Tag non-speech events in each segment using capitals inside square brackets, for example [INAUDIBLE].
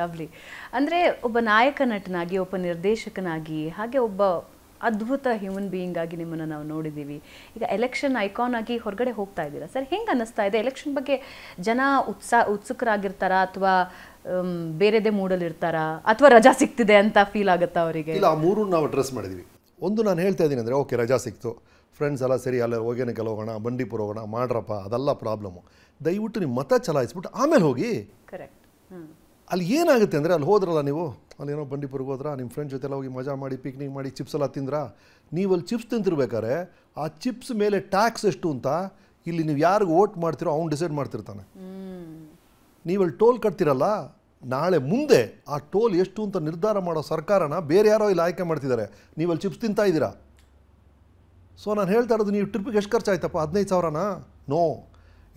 lovely ಅಂದರೆ ಒಬ್ಬ ನಾಯಕ ನಟನಾಗಿ ಒಬ್ಬ ನಿರ್ದೇಶಕನಾಗಿ ಹಾಗೆ ಒಬ್ಬ ಅದ್ಭುತ ಹ್ಯೂಮನ್ ಬೀಯಿಂಗ್ ಆಗಿ ನಿಮ್ಮನ್ನು ನಾವು ನೋಡಿದ್ದೀವಿ ಈಗ ಎಲೆಕ್ಷನ್ ಐಕಾನ್ ಆಗಿ ಹೊರಗಡೆ ಹೋಗ್ತಾ ಇದ್ದೀರಾ ಸರ್ ಹೆಂಗೆ ಅನ್ನಿಸ್ತಾ ಇದೆ ಎಲೆಕ್ಷನ್ ಬಗ್ಗೆ ಜನ ಉತ್ಸಾಹ ಉತ್ಸುಕರಾಗಿರ್ತಾರಾ ಅಥವಾ ಬೇರೆದೇ ಇರ್ತಾರಾ ಅಥವಾ ರಜಾ ಸಿಕ್ತಿದೆ ಅಂತ ಫೀಲ್ ಆಗುತ್ತಾ ಅವರಿಗೆ ಇಲ್ಲ ಆ ಮೂರು ನಾವು ಅಡ್ರೆಸ್ ಮಾಡಿದ್ವಿ ಒಂದು ನಾನು ಹೇಳ್ತಾ ಇದ್ದೀನಿ ಅಂದರೆ ಓಕೆ ರಜಾ ಸಿಕ್ತು ಫ್ರೆಂಡ್ಸ್ ಎಲ್ಲ ಸರಿ ಅಲ್ಲ ಹೋಗೇನಕ್ಕೆಲ್ಲ ಹೋಗೋಣ ಬಂಡೀಪುರ ಹೋಗೋಣ ಮಾಡ್ರಪ್ಪ ಅದೆಲ್ಲ ಪ್ರಾಬ್ಲಮ್ಮು ದಯವಿಟ್ಟು ನಿಮ್ಮ ಮತ ಚಲಾಯಿಸ್ಬಿಟ್ಟು ಆಮೇಲೆ ಹೋಗಿ ಕರೆಕ್ಟ್ ಹ್ಞೂ ಅಲ್ಲಿ ಏನಾಗುತ್ತೆ ಅಂದರೆ ಅಲ್ಲಿ ಹೋದ್ರಲ್ಲ ನೀವು ಅಲ್ಲೇನೋ ಬಂಡೀಪುರ್ಗೆ ಹೋದ್ರ ನಿಮ್ಮ ಫ್ರೆಂಡ್ ಜೊತೆಲ್ಲ ಹೋಗಿ ಮಜಾ ಮಾಡಿ ಪಿಕ್ನಿಕ್ ಮಾಡಿ ಚಿಪ್ಸ್ ಎಲ್ಲ ತಿಂದ್ರಾ ನೀವು ಅಲ್ಲಿ ಚಿಪ್ಸ್ ತಿಂತಿರ್ಬೇಕಾದ್ರೆ ಆ ಚಿಪ್ಸ್ ಮೇಲೆ ಟ್ಯಾಕ್ಸ್ ಎಷ್ಟು ಅಂತ ಇಲ್ಲಿ ನೀವು ಯಾರಿಗೆ ಓಟ್ ಮಾಡ್ತಿರೋ ಅವ್ನು ಡಿಸೈಡ್ ಮಾಡ್ತಿರ್ತಾನೆ ನೀವಲ್ಲಿ ಟೋಲ್ ಕಟ್ತಿರಲ್ಲ ನಾಳೆ ಮುಂದೆ ಆ ಟೋಲ್ ಎಷ್ಟು ಅಂತ ನಿರ್ಧಾರ ಮಾಡೋ ಸರ್ಕಾರನ ಬೇರೆ ಯಾರೋ ಇಲ್ಲಿ ಆಯ್ಕೆ ಮಾಡ್ತಿದ್ದಾರೆ ನೀವಲ್ಲಿ ಚಿಪ್ಸ್ ತಿಂತಾ ಇದ್ದೀರಾ ಸೊ ನಾನು ಹೇಳ್ತಾ ಇರೋದು ನೀವು ಟ್ರಿಪ್ಗೆ ಎಷ್ಟು ಖರ್ಚಾಯ್ತಪ್ಪ ಹದಿನೈದು ಸಾವಿರನಾ no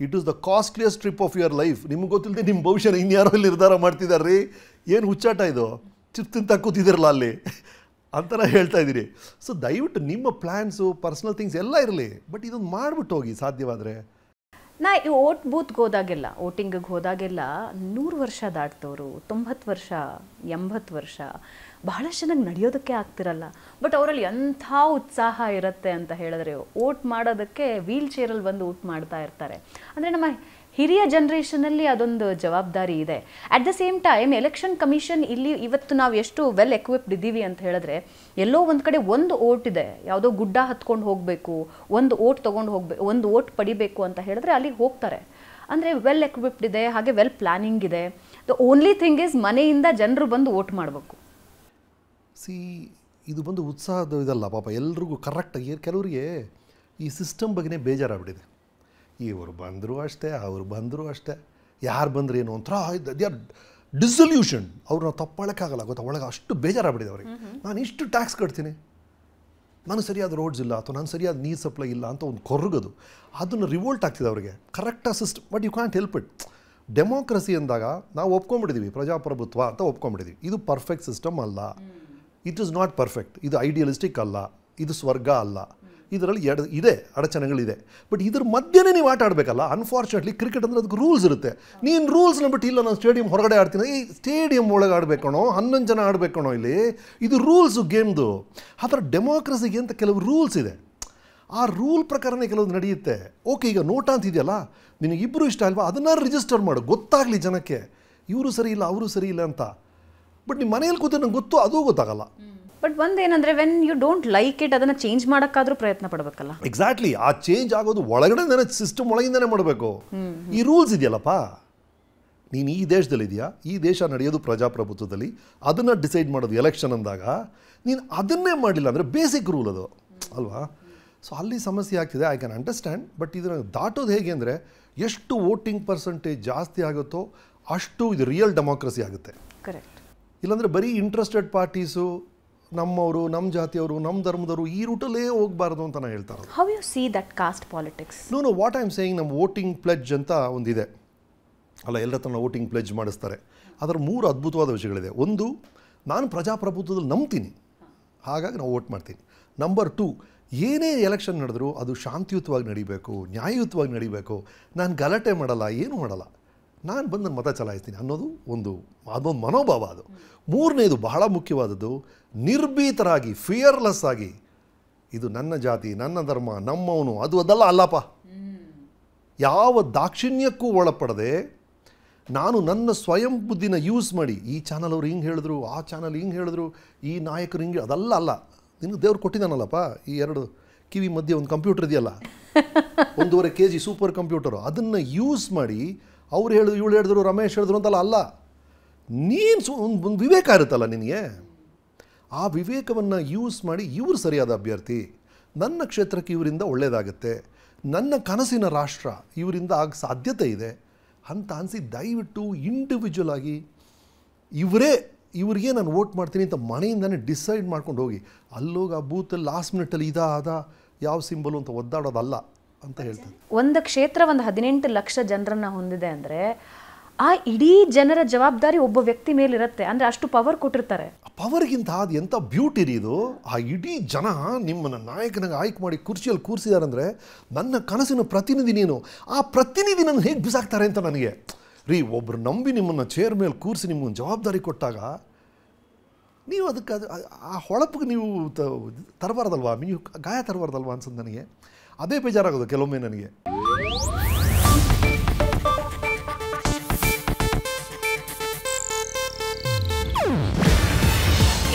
it is the costliest trip of your life ನಿಮ್ಗೆ ಗೊತ್ತಿಲ್ಲದೆ ನಿಮ್ಮ ಭವಿಷ್ಯನ ಇನ್ಯಾರೋ ನಿರ್ಧಾರ ಮಾಡ್ತಿದ್ದಾರೆ ಏನು ಹುಚ್ಚಾಟ ಇದು ಚಿಪ್ ತಿಂತ ಕೂತಿದ್ದೀರಲ್ಲ ಅಲ್ಲಿ ಅಂತರ ಹೇಳ್ತಾ ಇದ್ದೀರಿ ಸೊ ದಯವಿಟ್ಟು ನಿಮ್ಮ ಪ್ಲ್ಯಾನ್ಸು ಪರ್ಸ್ನಲ್ ಥಿಂಗ್ಸ್ ಎಲ್ಲ ಇರಲಿ ಬಟ್ ಇದೊಂದು ಮಾಡಿಬಿಟ್ಟು ಹೋಗಿ ಸಾಧ್ಯವಾದರೆ ನಾ ಈ ಓಟ್ ಬೂತ್ಗೆ ಹೋದಾಗೆಲ್ಲ ವೋಟಿಂಗಿಗೆ ಹೋದಾಗೆಲ್ಲ ನೂರು ವರ್ಷ ದಾಟ್ತವರು ತೊಂಬತ್ತು ವರ್ಷ ಎಂಬತ್ತು ವರ್ಷ ಬಹಳಷ್ಟು ಜನಕ್ಕೆ ನಡೆಯೋದಕ್ಕೆ ಆಗ್ತಿರಲ್ಲ ಬಟ್ ಅವರಲ್ಲಿ ಎಂಥ ಉತ್ಸಾಹ ಇರುತ್ತೆ ಅಂತ ಹೇಳಿದ್ರೆ ಓಟ್ ಮಾಡೋದಕ್ಕೆ ವೀಲ್ ಚೇರಲ್ಲಿ ಬಂದು ಓಟ್ ಮಾಡ್ತಾ ಇರ್ತಾರೆ ಅಂದರೆ ನಮ್ಮ ಹಿರಿಯ ಜನ್ರೇಷನಲ್ಲಿ ಅದೊಂದು ಜವಾಬ್ದಾರಿ ಇದೆ at the same time election commission ಇಲ್ಲಿ ಇವತ್ತು ನಾವು ಎಷ್ಟು ವೆಲ್ ಎಕ್ವಿಪ್ಡ್ ಇದ್ದೀವಿ ಅಂತ ಹೇಳಿದ್ರೆ ಎಲ್ಲೋ ಒಂದು ಕಡೆ ಒಂದು ಓಟ್ ಇದೆ ಯಾವುದೋ ಗುಡ್ಡ ಹತ್ಕೊಂಡು ಹೋಗಬೇಕು ಒಂದು ಓಟ್ ತೊಗೊಂಡು ಹೋಗ್ಬೇಕು ಒಂದು ಓಟ್ ಪಡಿಬೇಕು ಅಂತ ಹೇಳಿದ್ರೆ ಅಲ್ಲಿ ಹೋಗ್ತಾರೆ ಅಂದರೆ ವೆಲ್ ಎಕ್ವಿಪ್ಡ್ ಇದೆ ಹಾಗೆ ವೆಲ್ ಪ್ಲ್ಯಾನಿಂಗ್ ಇದೆ ದ ಓನ್ಲಿ ಥಿಂಗ್ ಇಸ್ ಮನೆಯಿಂದ ಜನರು ಬಂದು ಓಟ್ ಮಾಡಬೇಕು ಸಿ ಇದು ಬಂದು ಉತ್ಸಾಹದ ಇದಲ್ಲ ಪಾಪ ಎಲ್ರಿಗೂ ಕರೆಕ್ಟಾಗಿ ಕೆಲವರಿಗೆ ಈ ಸಿಸ್ಟಮ್ ಬಗ್ಗೆ ಬೇಜಾರಾಗ್ಬಿಟ್ಟಿದೆ ಇವರು ಬಂದರೂ ಅಷ್ಟೇ ಅವರು ಬಂದರೂ ಅಷ್ಟೇ ಯಾರು ಬಂದರು ಏನು ಒಂಥರ ದಿ ಆರ್ ಡಿಸೊಲ್ಯೂಷನ್ ಅವ್ರನ್ನ ತಪ್ಪಳಕ್ಕಾಗಲ್ಲ ಗೊತ್ತಾ ಒಳಗೆ ಅಷ್ಟು ಬೇಜಾರಾಗ್ಬಿಟ್ಟಿದೆ ಅವರಿಗೆ ನಾನು ಇಷ್ಟು ಟ್ಯಾಕ್ಸ್ ಕಟ್ತೀನಿ ನಾನು ಸರಿಯಾದ ರೋಡ್ಸ್ ಇಲ್ಲ ಅಥವಾ ನಾನು ಸರಿಯಾದ ನೀರು ಸಪ್ಲೈ ಇಲ್ಲ ಅಂತ ಒಂದು ಕೊರಗದು ಅದನ್ನು ರಿವೋಲ್ಟ್ ಆಗ್ತಿದೆ ಅವರಿಗೆ ಕರೆಕ್ಟಾಗಿ system but you can't help it democracy ಅಂದಾಗ ನಾವು ಒಪ್ಕೊಂಡ್ಬಿಟ್ಟಿದ್ದೀವಿ ಪ್ರಜಾಪ್ರಭುತ್ವ ಅಂತ ಒಪ್ಕೊಂಡ್ಬಿಟ್ಟಿದ್ದೀವಿ ಇದು ಪರ್ಫೆಕ್ಟ್ ಸಿಸ್ಟಮ್ ಅಲ್ಲ ಇಟ್ ಇಸ್ ನಾಟ್ ಪರ್ಫೆಕ್ಟ್ ಇದು ಐಡಿಯಲಿಸ್ಟಿಕ್ ಅಲ್ಲ ಇದು ಸ್ವರ್ಗ ಅಲ್ಲ ಇದರಲ್ಲಿ ಎಡ ಇದೆ ಅಡಚಣೆಗಳಿದೆ ಬಟ್ ಇದ್ರ ಮಧ್ಯೆನೇ ನೀವು ಆಟ ಆಡಬೇಕಲ್ಲ ಅನ್ಫಾರ್ಚುನೇಟ್ಲಿ ಕ್ರಿಕೆಟ್ ಅಂದರೆ ಅದಕ್ಕೆ ರೂಲ್ಸ್ ಇರುತ್ತೆ ನೀನು ರೂಲ್ಸ್ನ ಬಿಟ್ಟು ಇಲ್ಲ ನಾನು ಸ್ಟೇಡಿಯಂ ಹೊರಗಡೆ ಆಡ್ತೀನಿ ಈ ಸ್ಟೇಡಿಯಂ ಒಳಗೆ ಆಡಬೇಕಣೋ ಹನ್ನೊಂದು ಜನ ಆಡಬೇಕಣೋ ಇಲ್ಲಿ ಇದು ರೂಲ್ಸು ಗೇಮ್ದು ಆ ಥರ ಡೆಮೋಕ್ರಸಿಗೆ ಅಂತ ಕೆಲವು ರೂಲ್ಸ್ ಇದೆ ಆ ರೂಲ್ ಪ್ರಕಾರನೇ ಕೆಲವೊಂದು ನಡೆಯುತ್ತೆ ಓಕೆ ಈಗ ನೋಟ ಅಂತ ಇದೆಯಲ್ಲ ನಿನಗಿಬ್ಬರು ಇಷ್ಟ ಅಲ್ವಾ ಅದನ್ನ ರಿಜಿಸ್ಟರ್ ಮಾಡು ಗೊತ್ತಾಗಲಿ ಜನಕ್ಕೆ ಇವರು ಸರಿ ಇಲ್ಲ ಅವರು ಸರಿ ಇಲ್ಲ ಅಂತ ಬಟ್ ನಿಮ್ಮ ಮನೆಯಲ್ಲಿ ಕೂತು ನಂಗೆ ಗೊತ್ತು ಅದು ಗೊತ್ತಾಗಲ್ಲ ಬಟ್ ಒಂದೇನಂದ್ರೆ when you don't like it ಅದನ್ನ ಚೇಂಜ್ ಮಾಡೋಕ್ಕಾದ್ರೂ ಪ್ರಯತ್ನ ಪಡಬೇಕಲ್ಲ ಎಕ್ಸಾಕ್ಟ್ಲಿ ಆ ಚೇಂಜ್ ಆಗೋದು ಒಳಗಡೆ ಸಿಸ್ಟಮ್ ಒಳಗಿಂದನೇ ಮಾಡಬೇಕು ಈ ರೂಲ್ಸ್ ಇದೆಯಲ್ಲಪ್ಪ ನೀನು ಈ ದೇಶದಲ್ಲಿ ಇದೆಯಾ ಈ ದೇಶ ನಡೆಯೋದು ಪ್ರಜಾಪ್ರಭುತ್ವದಲ್ಲಿ ಅದನ್ನು ಡಿಸೈಡ್ ಮಾಡೋದು ಎಲೆಕ್ಷನ್ ಅಂದಾಗ ನೀನು ಅದನ್ನೇ ಮಾಡಿಲ್ಲ ಅಂದರೆ ಬೇಸಿಕ್ ರೂಲ್ ಅದು ಅಲ್ವಾ ಸೊ ಅಲ್ಲಿ ಸಮಸ್ಯೆ ಆಗ್ತಿದೆ ಐ ಕ್ಯಾನ್ ಅಂಡರ್ಸ್ಟ್ಯಾಂಡ್ ಬಟ್ ಇದನ್ನು ದಾಟೋದು ಹೇಗೆ ಅಂದರೆ ಎಷ್ಟು ವೋಟಿಂಗ್ ಪರ್ಸೆಂಟೇಜ್ ಜಾಸ್ತಿ ಆಗುತ್ತೋ ಅಷ್ಟು ಇದು ರಿಯಲ್ ಡೆಮೋಕ್ರಸಿ ಆಗುತ್ತೆ ಕರೆಕ್ಟ್ ಇಲ್ಲಾಂದರೆ ಬರೀ ಇಂಟ್ರೆಸ್ಟೆಡ್ ಪಾರ್ಟೀಸು ನಮ್ಮವರು ನಮ್ಮ ಜಾತಿಯವರು ನಮ್ಮ ಧರ್ಮದವರು ಈ ರೂಟಲ್ಲೇ ಹೋಗಬಾರ್ದು ಅಂತ ನಾನು ಹೇಳ್ತಾರೆ how you see that caste politics no no what I am saying ನಮ್ಮ ವೋಟಿಂಗ್ ಪ್ಲೆಜ್ ಅಂತ ಒಂದಿದೆ ಅಲ್ಲ ಎಲ್ಲರ ತನ್ನ ವೋಟಿಂಗ್ ಪ್ಲಜ್ ಮಾಡಿಸ್ತಾರೆ ಅದರ ಮೂರು ಅದ್ಭುತವಾದ ವಿಷಯಗಳಿದೆ ಒಂದು ನಾನು ಪ್ರಜಾಪ್ರಭುತ್ವದಲ್ಲಿ ನಂಬ್ತೀನಿ ಹಾಗಾಗಿ ನಾವು ವೋಟ್ ಮಾಡ್ತೀನಿ ನಂಬರ್ ಟು ಏನೇ ಎಲೆಕ್ಷನ್ ನಡೆದರೂ ಅದು ಶಾಂತಿಯುತವಾಗಿ ನಡಿಬೇಕು ನ್ಯಾಯಯುತವಾಗಿ ನಡಿಬೇಕು ನಾನು ಗಲಾಟೆ ಮಾಡಲ್ಲ ಏನೂ ಮಾಡಲ್ಲ ನಾನು ಬಂದು ಮತ ಚಲಾಯಿಸ್ತೀನಿ ಅನ್ನೋದು ಒಂದು ಅದೊಂದು ಮನೋಭಾವ ಅದು ಮೂರನೇದು ಬಹಳ ಮುಖ್ಯವಾದದ್ದು ನಿರ್ಭೀತರಾಗಿ ಫಿಯರ್ಲೆಸ್ ಆಗಿ ಇದು ನನ್ನ ಜಾತಿ ನನ್ನ ಧರ್ಮ ನಮ್ಮವನು ಅದು ಅದಲ್ಲ ಅಲ್ಲಪ್ಪ ಯಾವ ದಾಕ್ಷಿಣ್ಯಕ್ಕೂ ಒಳಪಡದೆ ನಾನು ನನ್ನ ಸ್ವಯಂ ಬುದ್ಧಿನ ಯೂಸ್ ಮಾಡಿ ಈ ಚಾನಲ್ ಅವ್ರು ಹಿಂಗೆ ಹೇಳಿದ್ರು ಆ ಚಾನಲ್ ಹಿಂಗೆ ಹೇಳಿದ್ರು ಈ ನಾಯಕರು ಹಿಂಗೆ ಅದೆಲ್ಲ ಅಲ್ಲ ನಿನ್ನ ದೇವ್ರು ಕೊಟ್ಟಿದ್ದಾನಲ್ಲಪ್ಪ ಈ ಎರಡು ಕಿವಿ ಮಧ್ಯೆ ಒಂದು ಕಂಪ್ಯೂಟರ್ ಇದೆಯಲ್ಲ [LAUGHS] ಒಂದೂವರೆ ಕೆ ಜಿ ಸೂಪರ್ ಕಂಪ್ಯೂಟರು ಅದನ್ನು ಯೂಸ್ ಮಾಡಿ ಅವ್ರು ಹೇಳಿದ್ರು ಇವಳು ಹೇಳಿದ್ರು ರಮೇಶ್ ಹೇಳಿದ್ರು ಅಂತಲ್ಲ ಅಲ್ಲ ನೀನು ಸು ಒಂದು ವಿವೇಕ ಇರುತ್ತಲ್ಲ ನಿನಗೆ ಆ ವಿವೇಕವನ್ನು ಯೂಸ್ ಮಾಡಿ ಇವರು ಸರಿಯಾದ ಅಭ್ಯರ್ಥಿ ನನ್ನ ಕ್ಷೇತ್ರಕ್ಕೆ ಇವರಿಂದ ಒಳ್ಳೆಯದಾಗುತ್ತೆ ನನ್ನ ಕನಸಿನ ರಾಷ್ಟ್ರ ಇವರಿಂದ ಆಗ ಸಾಧ್ಯತೆ ಇದೆ ಅಂತ ಅನಿಸಿ ದಯವಿಟ್ಟು ಇಂಡಿವಿಜುವಲ್ ಆಗಿ ಇವರೇ ಇವರಿಗೆ ನಾನು ವೋಟ್ ಮಾಡ್ತೀನಿ ಅಂತ ಮನೆಯಿಂದನೇ ಡಿಸೈಡ್ ಮಾಡ್ಕೊಂಡು ಹೋಗಿ ಅಲ್ಲೋಗಿ ಆ ಬೂತಲ್ಲಿ ಲಾಸ್ಟ್ ಮಿನಿಟಲ್ಲಿ ಇದಾದ ಯಾವ ಸಿಂಬಲು ಅಂತ ಒದ್ದಾಡೋದಲ್ಲ ಅಂತ ಹೇಳ್ತಾರೆ ಒಂದು ಕ್ಷೇತ್ರ ಒಂದು ಹದಿನೆಂಟು ಲಕ್ಷ ಜನರನ್ನ ಹೊಂದಿದೆ ಅಂದ್ರೆ ಆ ಇಡೀ ಜನರ ಜವಾಬ್ದಾರಿ ಒಬ್ಬ ವ್ಯಕ್ತಿ ಮೇಲಿರುತ್ತೆ ಅಂದ್ರೆ ಅಷ್ಟು ಪವರ್ ಕೊಟ್ಟಿರ್ತಾರೆ ಪವರ್ಗಿಂತ ಅದು ಎಂತ ಬ್ಯೂಟಿ ರೀ ಇದು ಆ ಇಡೀ ಜನ ನಿಮ್ಮನ್ನ ನಾಯಕನಾಗ ಆಯ್ಕೆ ಮಾಡಿ ಕುರ್ಚಿಯಲ್ಲಿ ಕೂರಿಸಿದಾರೆ ನನ್ನ ಕನಸಿನ ಪ್ರತಿನಿಧಿ ನೀನು ಆ ಪ್ರತಿನಿಧಿ ನನ್ನ ಹೇಗೆ ಬಿಸಾಕ್ತಾರೆ ಅಂತ ನನಗೆ ರೀ ಒಬ್ರು ನಂಬಿ ನಿಮ್ಮನ್ನ ಚೇರ್ ಮೇಲೆ ಕೂರಿಸಿ ನಿಮ್ಮ ಜವಾಬ್ದಾರಿ ಕೊಟ್ಟಾಗ ನೀವು ಅದಕ್ಕೆ ಆ ಹೊಳಪಿಗೆ ನೀವು ತರಬಾರ್ದಲ್ವಾ ನೀವು ಗಾಯ ತರಬಾರ್ದಲ್ವಾ ಅನ್ಸದು ನನಗೆ ಅದೇ ಬೇಜಾರಾಗೋದು ಕೆಲವೊಮ್ಮೆ ನನಗೆ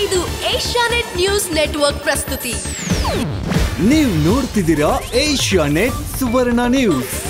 ಇದು ಏಷ್ಯಾನೆಟ್ ನ್ಯೂಸ್ ನೆಟ್ವರ್ಕ್ ಪ್ರಸ್ತುತಿ ನೀವು ನೋಡ್ತಿದ್ದೀರಾ ನೆಟ್ ಸುವರ್ಣ ನ್ಯೂಸ್